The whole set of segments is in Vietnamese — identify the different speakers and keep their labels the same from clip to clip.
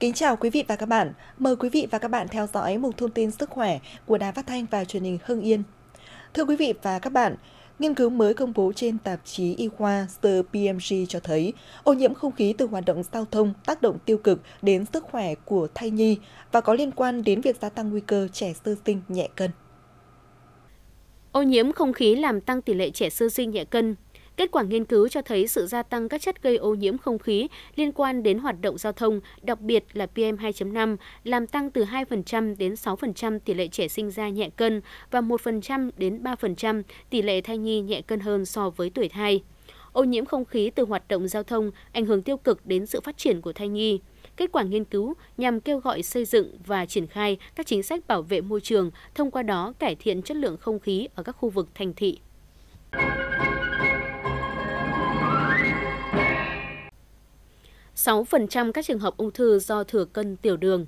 Speaker 1: Kính chào quý vị và các bạn. Mời quý vị và các bạn theo dõi mục thông tin sức khỏe của Đài Phát thanh và Truyền hình Hưng Yên. Thưa quý vị và các bạn, nghiên cứu mới công bố trên tạp chí y khoa The PMG cho thấy ô nhiễm không khí từ hoạt động giao thông tác động tiêu cực đến sức khỏe của thai nhi và có liên quan đến việc gia tăng nguy cơ trẻ sơ sinh nhẹ cân.
Speaker 2: Ô nhiễm không khí làm tăng tỷ lệ trẻ sơ sinh nhẹ cân, Kết quả nghiên cứu cho thấy sự gia tăng các chất gây ô nhiễm không khí liên quan đến hoạt động giao thông, đặc biệt là PM2.5, làm tăng từ 2% đến 6% tỷ lệ trẻ sinh ra nhẹ cân và 1% đến 3% tỷ lệ thai nhi nhẹ cân hơn so với tuổi thai. Ô nhiễm không khí từ hoạt động giao thông ảnh hưởng tiêu cực đến sự phát triển của thai nhi. Kết quả nghiên cứu nhằm kêu gọi xây dựng và triển khai các chính sách bảo vệ môi trường, thông qua đó cải thiện chất lượng không khí ở các khu vực thành thị 6% các trường hợp ung thư do thừa cân tiểu đường.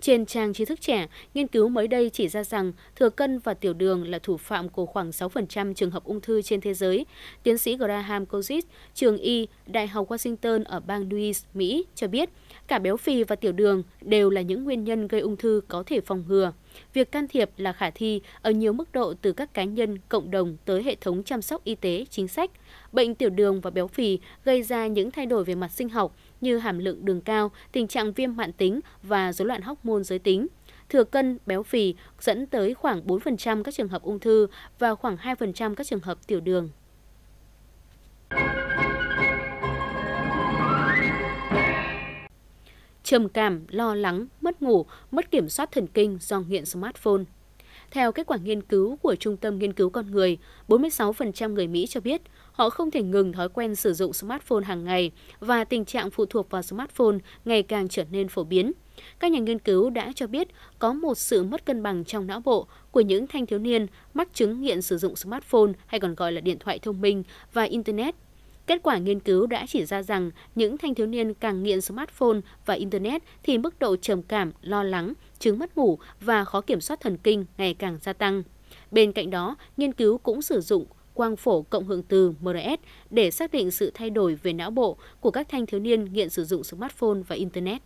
Speaker 2: Trên trang trí thức trẻ, nghiên cứu mới đây chỉ ra rằng thừa cân và tiểu đường là thủ phạm của khoảng 6% trường hợp ung thư trên thế giới. Tiến sĩ Graham Kozis, trường Y, Đại học Washington ở bang Louis, Mỹ cho biết, cả béo phì và tiểu đường đều là những nguyên nhân gây ung thư có thể phòng ngừa. Việc can thiệp là khả thi ở nhiều mức độ từ các cá nhân, cộng đồng tới hệ thống chăm sóc y tế, chính sách. Bệnh tiểu đường và béo phì gây ra những thay đổi về mặt sinh học, như hàm lượng đường cao, tình trạng viêm mãn tính và rối loạn hormone giới tính. Thừa cân, béo phì dẫn tới khoảng 4% các trường hợp ung thư và khoảng 2% các trường hợp tiểu đường. Trầm cảm, lo lắng, mất ngủ, mất kiểm soát thần kinh do nghiện smartphone. Theo kết quả nghiên cứu của Trung tâm Nghiên cứu Con Người, 46% người Mỹ cho biết họ không thể ngừng thói quen sử dụng smartphone hàng ngày và tình trạng phụ thuộc vào smartphone ngày càng trở nên phổ biến. Các nhà nghiên cứu đã cho biết có một sự mất cân bằng trong não bộ của những thanh thiếu niên mắc chứng nghiện sử dụng smartphone hay còn gọi là điện thoại thông minh và Internet Kết quả nghiên cứu đã chỉ ra rằng những thanh thiếu niên càng nghiện smartphone và Internet thì mức độ trầm cảm, lo lắng, chứng mất ngủ và khó kiểm soát thần kinh ngày càng gia tăng. Bên cạnh đó, nghiên cứu cũng sử dụng quang phổ cộng hưởng từ MRS để xác định sự thay đổi về não bộ của các thanh thiếu niên nghiện sử dụng smartphone và Internet.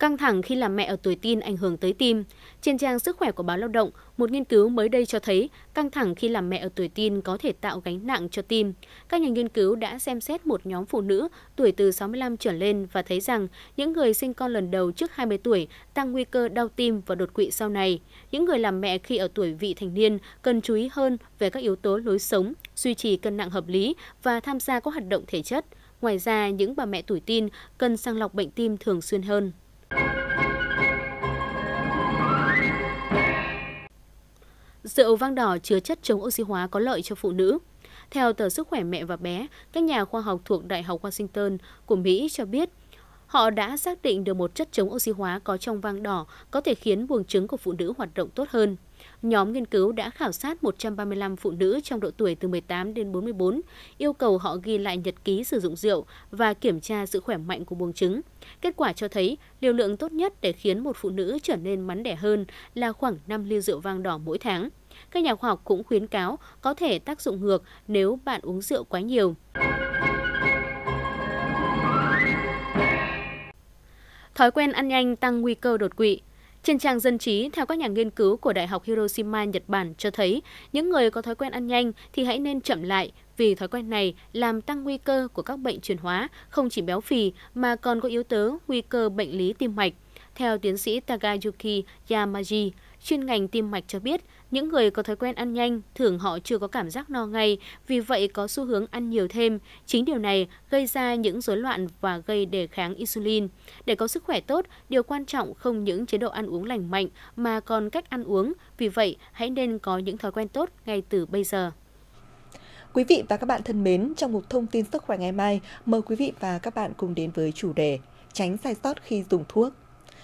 Speaker 2: Căng thẳng khi làm mẹ ở tuổi tin ảnh hưởng tới tim. Trên trang Sức khỏe của báo Lao động, một nghiên cứu mới đây cho thấy căng thẳng khi làm mẹ ở tuổi tin có thể tạo gánh nặng cho tim. Các nhà nghiên cứu đã xem xét một nhóm phụ nữ tuổi từ 65 trở lên và thấy rằng những người sinh con lần đầu trước 20 tuổi tăng nguy cơ đau tim và đột quỵ sau này. Những người làm mẹ khi ở tuổi vị thành niên cần chú ý hơn về các yếu tố lối sống, duy trì cân nặng hợp lý và tham gia các hoạt động thể chất. Ngoài ra, những bà mẹ tuổi tin cần sàng lọc bệnh tim thường xuyên hơn. Rượu vang đỏ chứa chất chống oxy hóa có lợi cho phụ nữ. Theo tờ Sức khỏe mẹ và bé, các nhà khoa học thuộc Đại học Washington của Mỹ cho biết, họ đã xác định được một chất chống oxy hóa có trong vang đỏ có thể khiến buồng trứng của phụ nữ hoạt động tốt hơn. Nhóm nghiên cứu đã khảo sát 135 phụ nữ trong độ tuổi từ 18 đến 44, yêu cầu họ ghi lại nhật ký sử dụng rượu và kiểm tra sự khỏe mạnh của buồng trứng. Kết quả cho thấy, liều lượng tốt nhất để khiến một phụ nữ trở nên mắn đẻ hơn là khoảng 5 ly rượu vang đỏ mỗi tháng. Các nhà khoa học cũng khuyến cáo có thể tác dụng ngược nếu bạn uống rượu quá nhiều. Thói quen ăn nhanh tăng nguy cơ đột quỵ. Trên trang dân trí, theo các nhà nghiên cứu của Đại học Hiroshima Nhật Bản cho thấy, những người có thói quen ăn nhanh thì hãy nên chậm lại vì thói quen này làm tăng nguy cơ của các bệnh truyền hóa, không chỉ béo phì mà còn có yếu tố nguy cơ bệnh lý tim mạch. Theo tiến sĩ Tagayuki Yamaji, chuyên ngành tim mạch cho biết, những người có thói quen ăn nhanh thường họ chưa có cảm giác no ngay, vì vậy có xu hướng ăn nhiều thêm. Chính điều này gây ra những rối loạn và gây đề kháng insulin. Để có sức khỏe tốt, điều quan trọng không những chế độ ăn uống lành mạnh mà còn cách ăn uống. Vì vậy, hãy nên có những thói quen tốt ngay từ bây giờ.
Speaker 1: Quý vị và các bạn thân mến, trong mục thông tin sức khỏe ngày mai, mời quý vị và các bạn cùng đến với chủ đề tránh sai sót khi dùng thuốc.